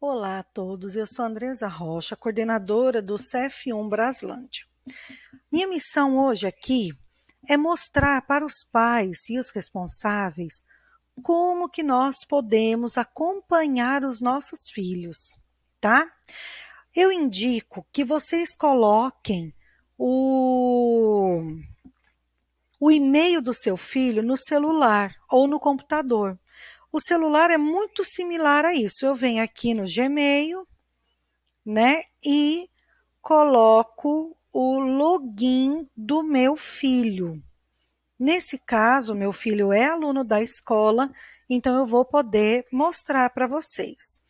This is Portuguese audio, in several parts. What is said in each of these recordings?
Olá a todos, eu sou Andresa Rocha, coordenadora do CEF1 Braslândia. Minha missão hoje aqui é mostrar para os pais e os responsáveis como que nós podemos acompanhar os nossos filhos, tá? Eu indico que vocês coloquem o o e-mail do seu filho no celular ou no computador. O celular é muito similar a isso. Eu venho aqui no Gmail, né, e coloco o login do meu filho. Nesse caso, meu filho é aluno da escola, então eu vou poder mostrar para vocês.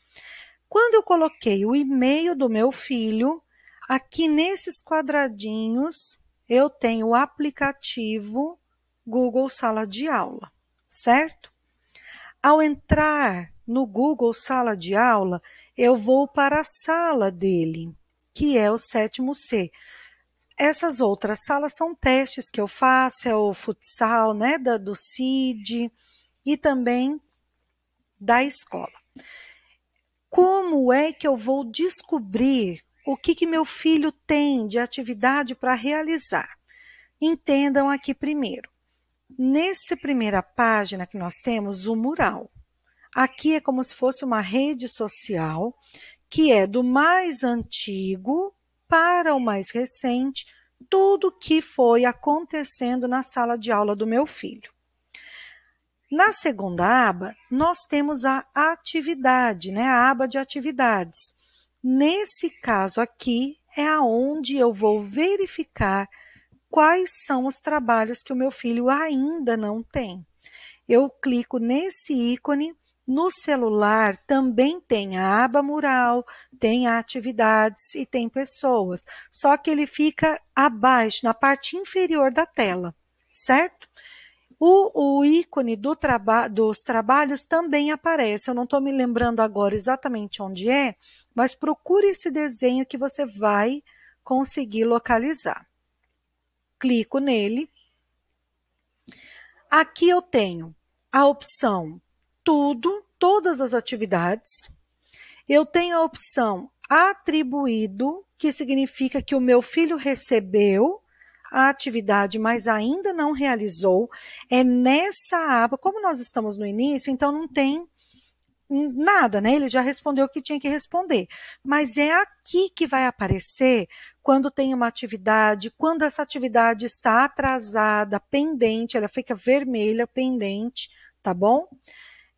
Quando eu coloquei o e-mail do meu filho, aqui nesses quadradinhos eu tenho o aplicativo Google Sala de Aula, certo? Ao entrar no Google Sala de Aula, eu vou para a sala dele, que é o sétimo C. Essas outras salas são testes que eu faço, é o futsal, né, da, do CID e também da escola. Como é que eu vou descobrir o que, que meu filho tem de atividade para realizar? Entendam aqui primeiro. Nessa primeira página que nós temos o mural. Aqui é como se fosse uma rede social que é do mais antigo para o mais recente, tudo que foi acontecendo na sala de aula do meu filho. Na segunda aba, nós temos a atividade, né? A aba de atividades. Nesse caso aqui é aonde eu vou verificar quais são os trabalhos que o meu filho ainda não tem. Eu clico nesse ícone. No celular também tem a aba mural, tem atividades e tem pessoas, só que ele fica abaixo, na parte inferior da tela, certo? O, o ícone do traba dos trabalhos também aparece. Eu não estou me lembrando agora exatamente onde é, mas procure esse desenho que você vai conseguir localizar clico nele. Aqui eu tenho a opção tudo, todas as atividades. Eu tenho a opção atribuído, que significa que o meu filho recebeu a atividade, mas ainda não realizou. É nessa aba, como nós estamos no início, então não tem nada, né? Ele já respondeu o que tinha que responder. Mas é aqui que vai aparecer quando tem uma atividade, quando essa atividade está atrasada, pendente, ela fica vermelha, pendente, tá bom?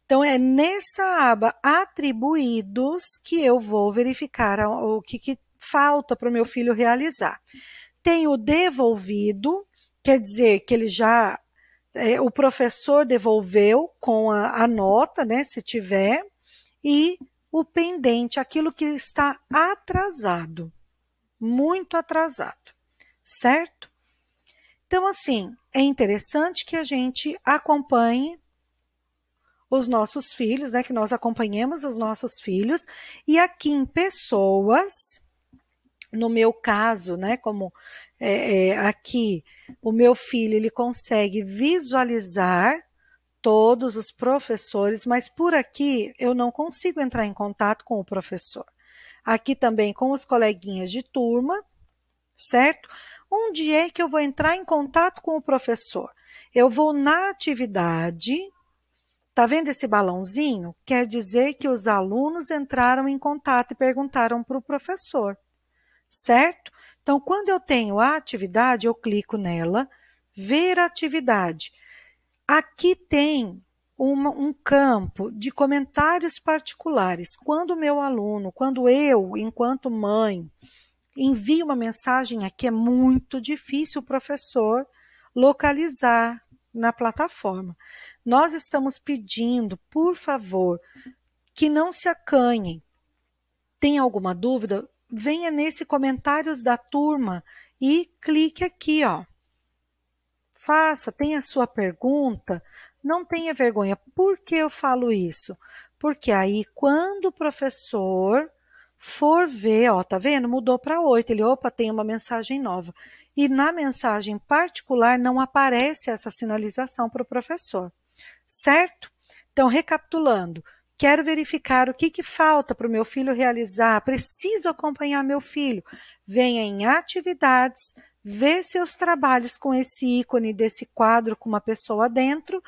Então é nessa aba atribuídos que eu vou verificar o que, que falta para o meu filho realizar. Tem o devolvido, quer dizer que ele já é, o professor devolveu com a, a nota, né, se tiver, e o pendente, aquilo que está atrasado, muito atrasado, certo? Então, assim, é interessante que a gente acompanhe os nossos filhos, né, que nós acompanhemos os nossos filhos, e aqui em pessoas, no meu caso, né, como é, é, aqui, o meu filho ele consegue visualizar todos os professores, mas por aqui eu não consigo entrar em contato com o professor. Aqui também com os coleguinhas de turma, certo? Onde é que eu vou entrar em contato com o professor? Eu vou na atividade, Tá vendo esse balãozinho? Quer dizer que os alunos entraram em contato e perguntaram para o professor certo? Então, quando eu tenho a atividade, eu clico nela, ver atividade. Aqui tem uma, um campo de comentários particulares. Quando o meu aluno, quando eu, enquanto mãe, envio uma mensagem aqui, é muito difícil o professor localizar na plataforma. Nós estamos pedindo, por favor, que não se acanhem. Tem alguma dúvida? venha nesse comentários da turma e clique aqui, ó. Faça, tenha sua pergunta, não tenha vergonha. Por que eu falo isso? Porque aí quando o professor for ver, ó, tá vendo? Mudou para 8, ele, opa, tem uma mensagem nova. E na mensagem particular não aparece essa sinalização para o professor, certo? Então, recapitulando, quero verificar o que, que falta para o meu filho realizar, preciso acompanhar meu filho. Venha em atividades, vê seus trabalhos com esse ícone desse quadro com uma pessoa dentro,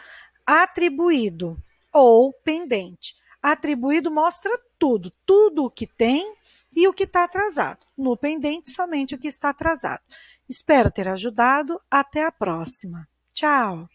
atribuído ou pendente. Atribuído mostra tudo, tudo o que tem e o que está atrasado. No pendente, somente o que está atrasado. Espero ter ajudado. Até a próxima. Tchau!